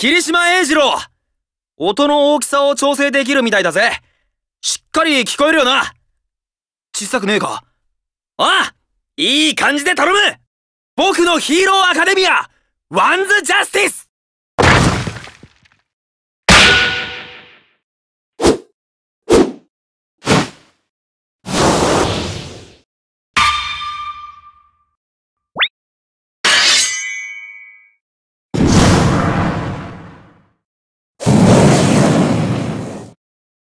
霧島英二郎音の大きさを調整できるみたいだぜしっかり聞こえるよな小さくねえかああいい感じで頼む僕のヒーローアカデミアワンズジャスティス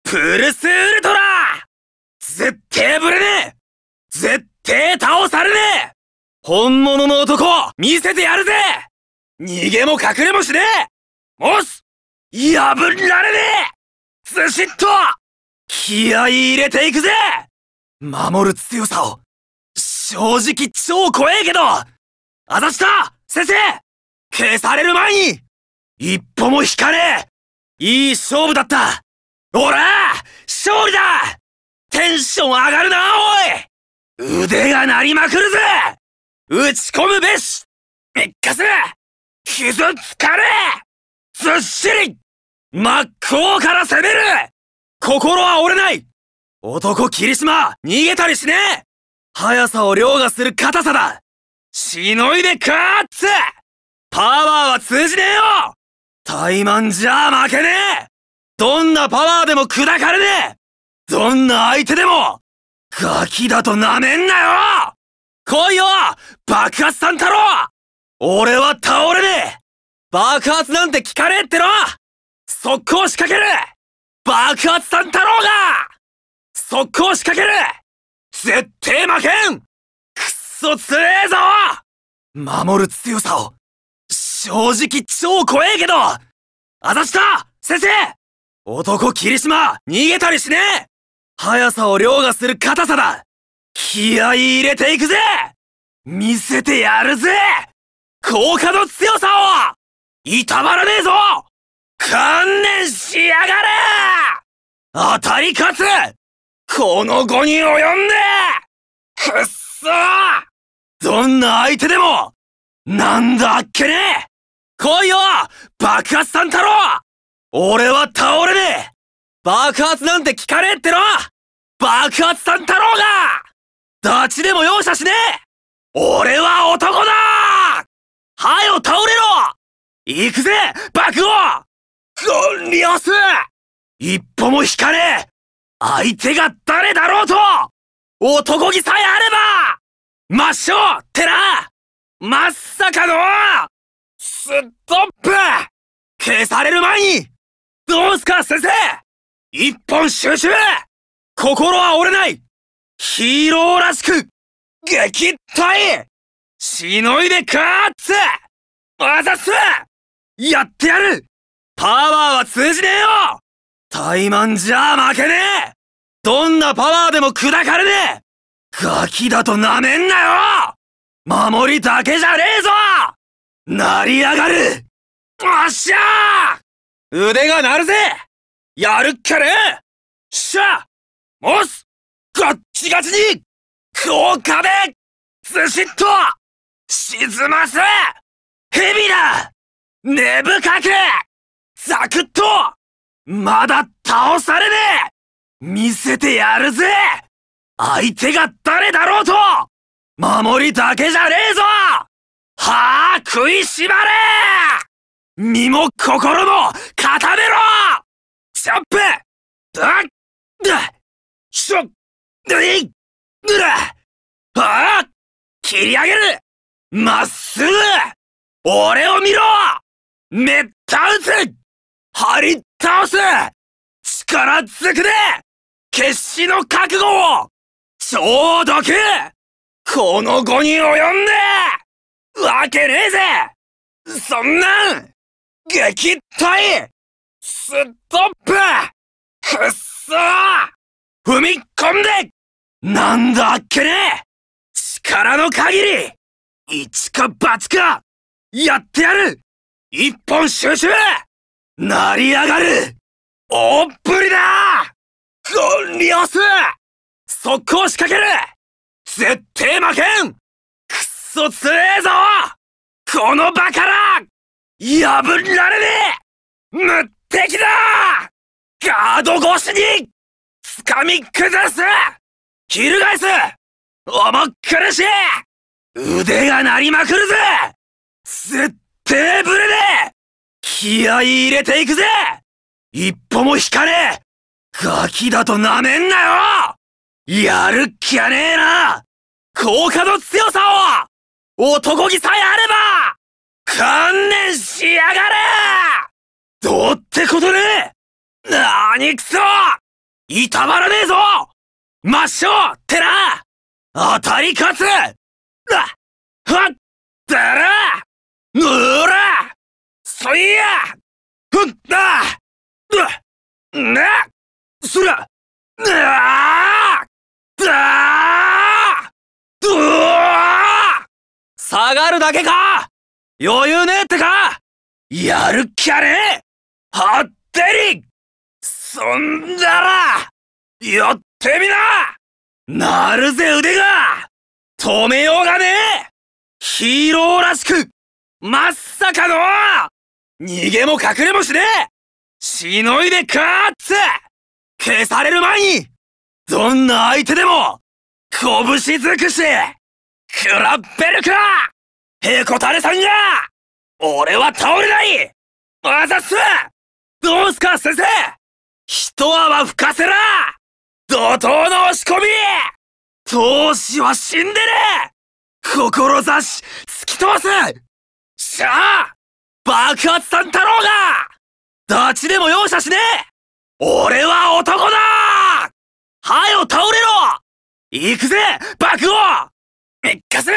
プルスウルトラ絶対ぶれねえ絶対倒されねえ本物の男を見せてやるぜ逃げも隠れもしねえもし破られねえずしっと気合い入れていくぜ守る強さを正直超怖えけどあざした先生消される前に一歩も引かねえいい勝負だったおら勝利だテンション上がるなおい腕が鳴りまくるぜ打ち込むべし3日せ傷つかれずっしり真っ向から攻める心は折れない男霧島逃げたりしねえ速さを凌駕する硬さだしのいでかーっつパワーは通じねえよ怠慢じゃ負けねえどんなパワーでも砕かれねえどんな相手でもガキだと舐めんなよ来いよ爆発さん太郎俺は倒れねえ爆発なんて聞かねえっての速攻仕掛ける爆発さん太郎が速攻仕掛ける絶対負けんくっそ強えぞ守る強さを正直超怖えけどあざした先生男霧島逃げたりしねえ速さを凌駕する硬さだ気合入れていくぜ見せてやるぜ効果の強さをいたまらねえぞ観念しやがれ当たり勝つこの5に及んでくっそどんな相手でもなんだっけね来いよ爆発さん太郎俺は倒れねえ爆発なんて聞かねえっての爆発さん太郎がダチでも容赦しねえ俺は男だはよ倒れろ行くぜ爆王ゴンリオス一歩も引かねえ相手が誰だろうと男気さえあれば抹消てなまさかのストップ消される前にどうすか先生一本集中心は折れないヒーローらしく撃退しのいでかーっつわざすやってやるパワーは通じねえよ怠慢じゃ負けねえどんなパワーでも砕かれねえガキだと舐めんなよ守りだけじゃねえぞ成り上がるおっしゃー腕が鳴るぜやるっから。しゃもすガッチガチに効果でずしっと沈ます蛇だ根深くザクッとまだ倒されねえ見せてやるぜ相手が誰だろうと守りだけじゃねえぞはあ食いしばれ身も心も固めろチャップッだしょぬいブッブあ切り上げるまっすぐ俺を見ろめった打つ張り倒す力ずくで決死の覚悟を超毒この後に及んでわけねえぜそんなん撃退ストップくっそ踏み込んでなんだっけね力の限り一か八かやってやる一本集中成り上がる大っぷりだゴンリオス速攻仕掛ける絶対負けんくっそ強えぞこのバカら破られねえ無敵だガード越しに掴み崩す翻す重っ苦しい腕が鳴りまくるぜ絶対ぶれねえ気合い入れていくぜ一歩も引かねえガキだと舐めんなよやるっきゃねえな効果の強さを男気さえあれば観念しやがれどうってことねなにくそいたまらねえぞ抹消ってな当たり勝つなはっだらぬらそいやふったななすらなだ下がるだけか余裕ねえってかやるきゃねえはってりそんだらやってみななるぜ腕が止めようがねえヒーローらしくまっさかの逃げも隠れもしねえしのいでかーっつ消される前にどんな相手でも拳尽くし食らっぺるかヘコタレさんが俺は倒れないあざっすどうすか先生一泡吹かせろ怒涛の押し込み闘志は死んでる志突き飛ばすしゃあ爆発さん太郎がダチでも容赦しねえ俺は男だはよ倒れろ行くぜ爆王一かせ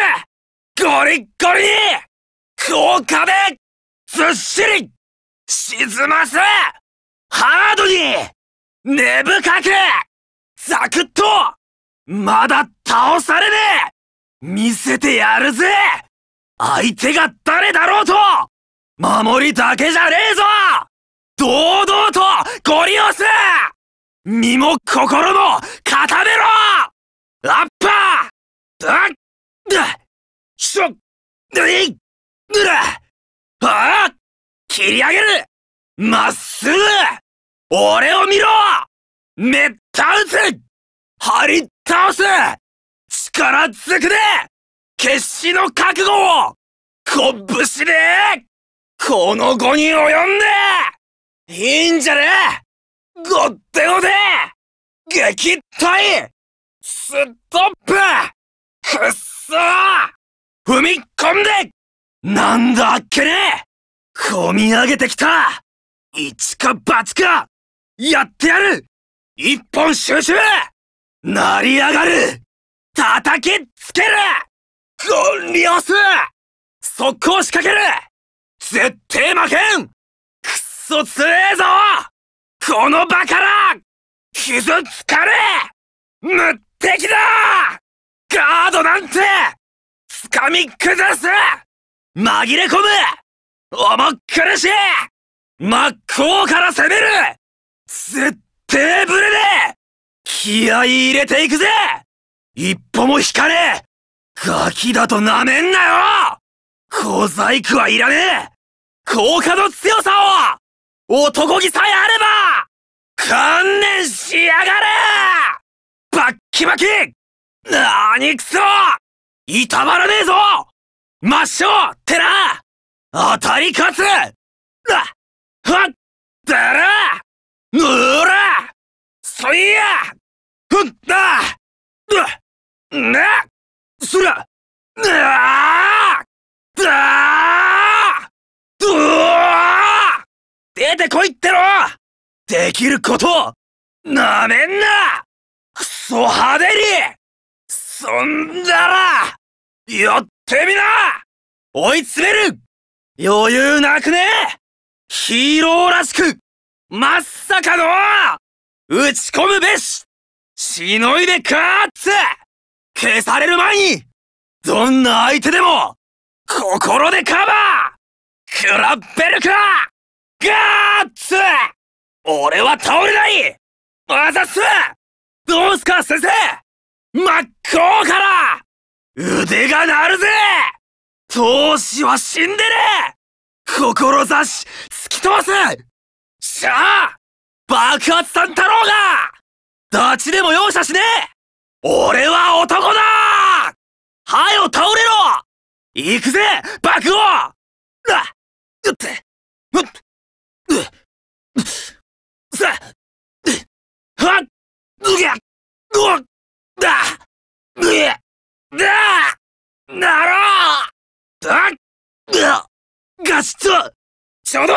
ゴリッゴリに効果でずっしり沈ませハードに根深くザクッとまだ倒されねえ見せてやるぜ相手が誰だろうと守りだけじゃねえぞ堂々とゴリ押す身も心も固めろラッパーえいぬらはあ切り上げるまっすぐ俺を見ろめった打つ張り倒す力ずくで決死の覚悟をこぶしでこの5に及んでいいんじゃねごってごて撃退ストップくっそー踏み込んでなんだあっけね込み上げてきた一か八かやってやる一本収集成り上がる叩きつけるゴンリオス速攻仕掛ける絶対負けんくっそ強えぞこの場から傷つかれ無敵だガードなんて掴み崩す紛れ込む重っ苦しい真っ向から攻める絶対ブレで気合入れていくぜ一歩も引かねえガキだと舐めんなよ小細工はいらねえ効果の強さを男気さえあれば観念しやがれバッキバキ何くそいたまらねえぞ抹消てな当たり勝つなはっだらぬらそいやふっだなすらなだど出てこいってろできることなめんなクソ派手にそんだらやってみな追い詰める余裕なくねヒーローらしくまっさかの打ち込むべししのいでかーツ。消される前にどんな相手でも心でカバークラッベルかガーッツ俺は倒れないあざすどうすか先生真っ向から腕が鳴るぜ闘志は死んでね志突き飛ばせしゃあ爆発さん太郎が立ちでも容赦しねえ俺は男だはよ倒れろ行くぜ爆王うっうってうっうっちょうど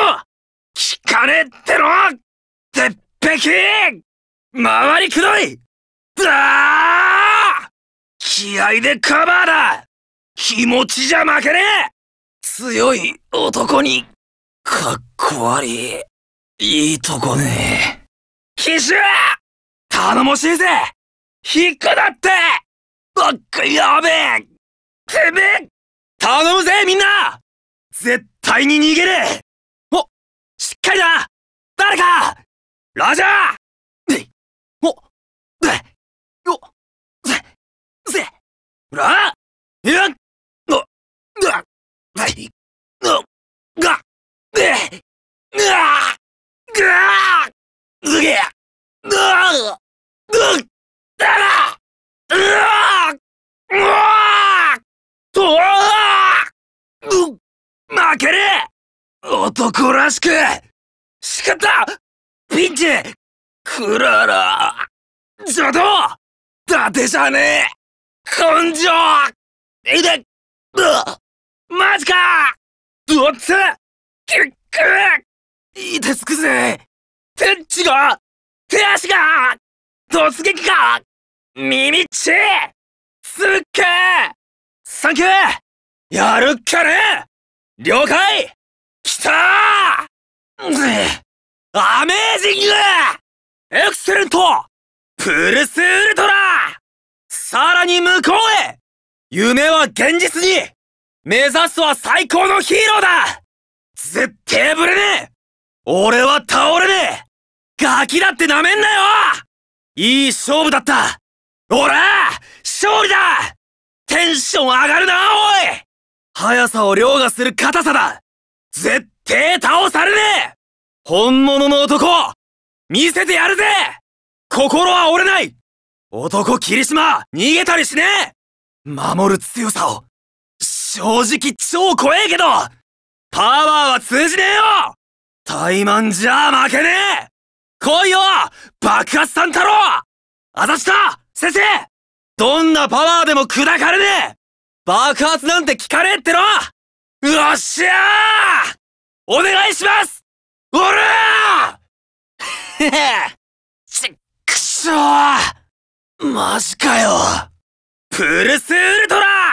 聞かねえっての鉄壁回りくどいだ気合でカバーだ気持ちじゃ負けねえ強い男に、かっこ悪い。いいとこね騎手頼もしいぜ引っこだってばっかやべえてめえ頼むぜみんな絶対に逃げる。かだ誰かラジャーおぜよぜぜらえっのだはいのがでながすげえなうだらうわうわとわ負けれ男らしく仕方ピンチクララ邪道伊達じゃねえ根性いでうマジかどっちキックいですくぜ天地が手足が突撃か耳ちすっげえサンキューやるっかね了解きたアメージングエクセレントプルスウルトラさらに向こうへ夢は現実に目指すは最高のヒーローだ絶対ぶれねえ俺は倒れねえガキだってなめんなよいい勝負だった俺勝利だテンション上がるなおい速さを凌駕する硬さだ絶対手倒されねえ本物の男見せてやるぜ心は折れない男霧島逃げたりしねえ守る強さを正直超怖えけどパワーは通じねえよ怠慢じゃ負けねえ来いよ爆発さん太郎あたした先生どんなパワーでも砕かれねえ爆発なんて聞かねえってのよっしゃーお願いしますおらー ちっくしょーマジかよプルスウルトラー